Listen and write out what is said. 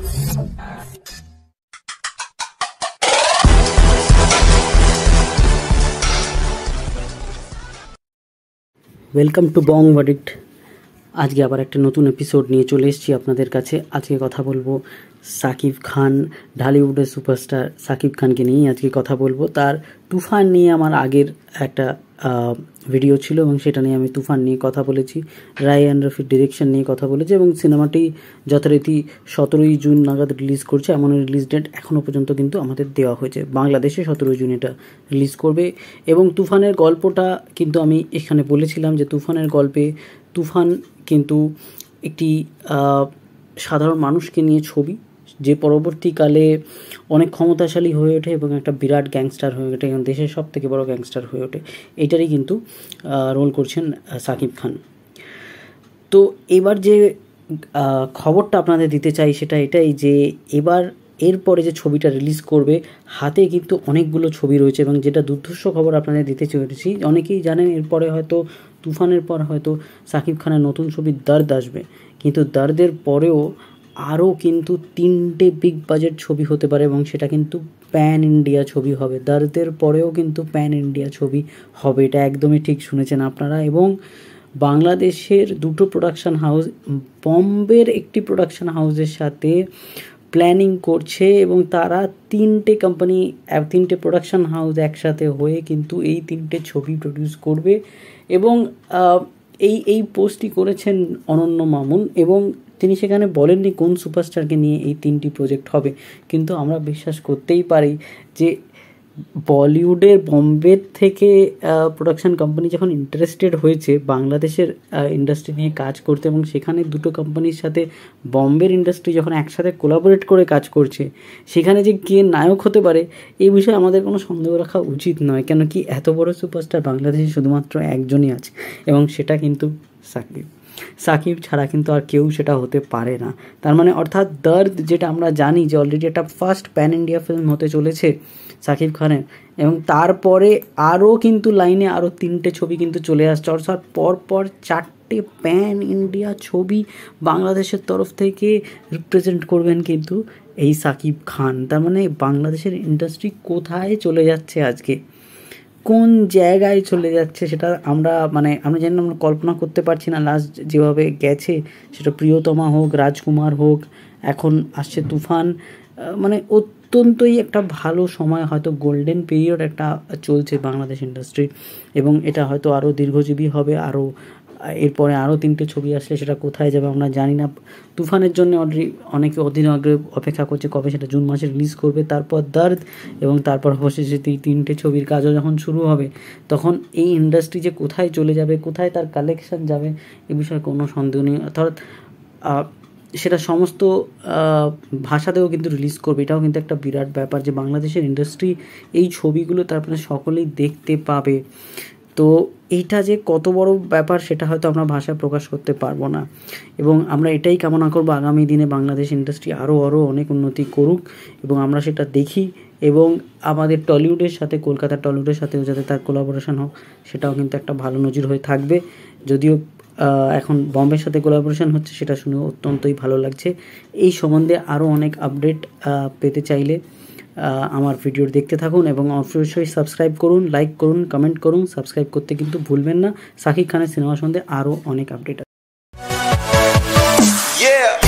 welcome to বং বাডিট আজকে আবার একটা নতুন এপিসোড নিয়ে চলে এসেছি আপনাদের কাছে আজকে কথা বলবো সাকিব খান ঢালিউডের সুপারস্টার সাকিব খানকে নিয়েই আজকে কথা বলবো তার তুফান নিয়ে আমার আগের একটা ভিডিও ছিল এবং সেটা নিয়ে আমি তুফান নিয়ে কথা বলেছি রায় অ্যান্ড রফির ডিরেকশন নিয়ে কথা বলেছি এবং সিনেমাটি যথারীতি সতেরোই জুন নাগাদ রিলিজ করছে এমন রিলিজ ডেট এখনও পর্যন্ত কিন্তু আমাদের দেওয়া হয়েছে বাংলাদেশে সতেরোই জুন এটা রিলিজ করবে এবং তুফানের গল্পটা কিন্তু আমি এখানে বলেছিলাম যে তুফানের গল্পে তুফান কিন্তু একটি সাধারণ মানুষকে নিয়ে ছবি যে পরবর্তীকালে অনেক ক্ষমতাশালী হয়ে ওঠে এবং একটা বিরাট গ্যাংস্টার হয়ে ওঠে এবং দেশের সব থেকে বড় গ্যাংস্টার হয়ে ওঠে এটারই কিন্তু রোল করছেন সাকিব খান তো এবার যে খবরটা আপনাদের দিতে চাই সেটা এটাই যে এবার এরপরে যে ছবিটা রিলিজ করবে হাতে কিন্তু অনেকগুলো ছবি রয়েছে এবং যেটা দুর্ধর্ষ খবর আপনাদের দিতে চলেছি অনেকেই জানেন এরপরে হয়তো তুফানের পর হয়তো সাকিব খানের নতুন ছবি দার্দ আসবে কিন্তু দার্দের পরেও আরও কিন্তু তিনটে বিগ বাজেট ছবি হতে পারে এবং সেটা কিন্তু প্যান ইন্ডিয়া ছবি হবে দার্দের পরেও কিন্তু প্যান ইন্ডিয়া ছবি হবে এটা একদমই ঠিক শুনেছেন আপনারা এবং বাংলাদেশের দুটো প্রোডাকশান হাউস বম্বের একটি প্রোডাকশান হাউসের সাথে প্ল্যানিং করছে এবং তারা তিনটে কোম্পানি তিনটে প্রোডাকশান হাউস একসাথে হয়ে কিন্তু এই তিনটে ছবি প্রডিউস করবে এবং এই এই পোস্টটি করেছেন অনন্য মামুন এবং তিনি সেখানে বলেননি কোন সুপারস্টারকে নিয়ে এই তিনটি প্রজেক্ট হবে কিন্তু আমরা বিশ্বাস করতেই পারি যে বলিউডের বম্বে থেকে প্রোডাকশান কোম্পানি যখন ইন্টারেস্টেড হয়েছে বাংলাদেশের ইন্ডাস্ট্রি নিয়ে কাজ করতে এবং সেখানে দুটো কোম্পানির সাথে বম্বের ইন্ডাস্ট্রি যখন একসাথে কোলাবোরেট করে কাজ করছে সেখানে যে কে নায়ক হতে পারে এই বিষয়ে আমাদের কোনো সন্দেহ রাখা উচিত নয় কেন কি এত বড় সুপারস্টার বাংলাদেশে শুধুমাত্র একজনই আছে এবং সেটা কিন্তু সাকিব সাকিব ছাড়া কিন্তু আর কেউ সেটা হতে পারে না তার মানে অর্থাৎ দর্দ যেটা আমরা জানি যে অলরেডি একটা ফার্স্ট প্যান ইন্ডিয়া ফিল্ম হতে চলেছে সাকিব খানের এবং তারপরে আরও কিন্তু লাইনে আরও তিনটে ছবি কিন্তু চলে আসছে অর্থাৎ পরপর চারটে প্যান ইন্ডিয়া ছবি বাংলাদেশের তরফ থেকে রিপ্রেজেন্ট করবেন কিন্তু এই সাকিব খান তার মানে বাংলাদেশের ইন্ডাস্ট্রি কোথায় চলে যাচ্ছে আজকে কোন জায়গায় চলে যাচ্ছে সেটা আমরা মানে আমরা যেন আমরা কল্পনা করতে পারছি না লাস্ট যেভাবে গেছে সেটা প্রিয়তমা হোক রাজকুমার হোক এখন আসছে তুফান মানে অত্যন্তই একটা ভালো সময় হয়তো গোল্ডেন পিরিয়ড একটা চলছে বাংলাদেশ ইন্ডাস্ট্রি এবং এটা হয়তো আরও দীর্ঘজীবী হবে আরও এরপরে আরও তিনটে ছবি আসলে সেটা কোথায় যাবে আমরা জানি না তুফানের জন্য অলরেডি অনেকে অধীন আগ্রহ অপেক্ষা করছে কবে সেটা জুন মাসে রিলিজ করবে তারপর দার্দ এবং তারপর অবশেষে এই তিনটে ছবির কাজও যখন শুরু হবে তখন এই ইন্ডাস্ট্রি যে কোথায় চলে যাবে কোথায় তার কালেকশন যাবে এ বিষয়ে কোনো সন্দেহ নেই অর্থাৎ সেটা সমস্ত ভাষাতেও কিন্তু রিলিজ করবে এটাও কিন্তু একটা বিরাট ব্যাপার যে বাংলাদেশের ইন্ডাস্ট্রি এই ছবিগুলো তারপরে মানে সকলেই দেখতে পাবে তো এইটা যে কত বড় ব্যাপার সেটা হয়তো আমরা ভাষায় প্রকাশ করতে পারবো না এবং আমরা এটাই কামনা করবো আগামী দিনে বাংলাদেশ ইন্ডাস্ট্রি আরও আরও অনেক উন্নতি করুক এবং আমরা সেটা দেখি এবং আমাদের টলিউডের সাথে কলকাতা টলিউডের সাথেও যাতে তার কোলাবোরেশন হোক সেটাও কিন্তু একটা ভালো নজির হয়ে থাকবে যদিও এখন বম্বের সাথে কোলাবোরেশন হচ্ছে সেটা শুনে অত্যন্তই ভালো লাগছে এই সম্বন্ধে আরও অনেক আপডেট পেতে চাইলে আমার ভিডিও দেখতে থাকুন এবং অবশ্যই সাবস্ক্রাইব করুন লাইক করুন কমেন্ট করুন সাবস্ক্রাইব করতে কিন্তু ভুলবেন না শাকিব খানের সিনেমা সম্বন্ধে আরও অনেক আপডেট আছে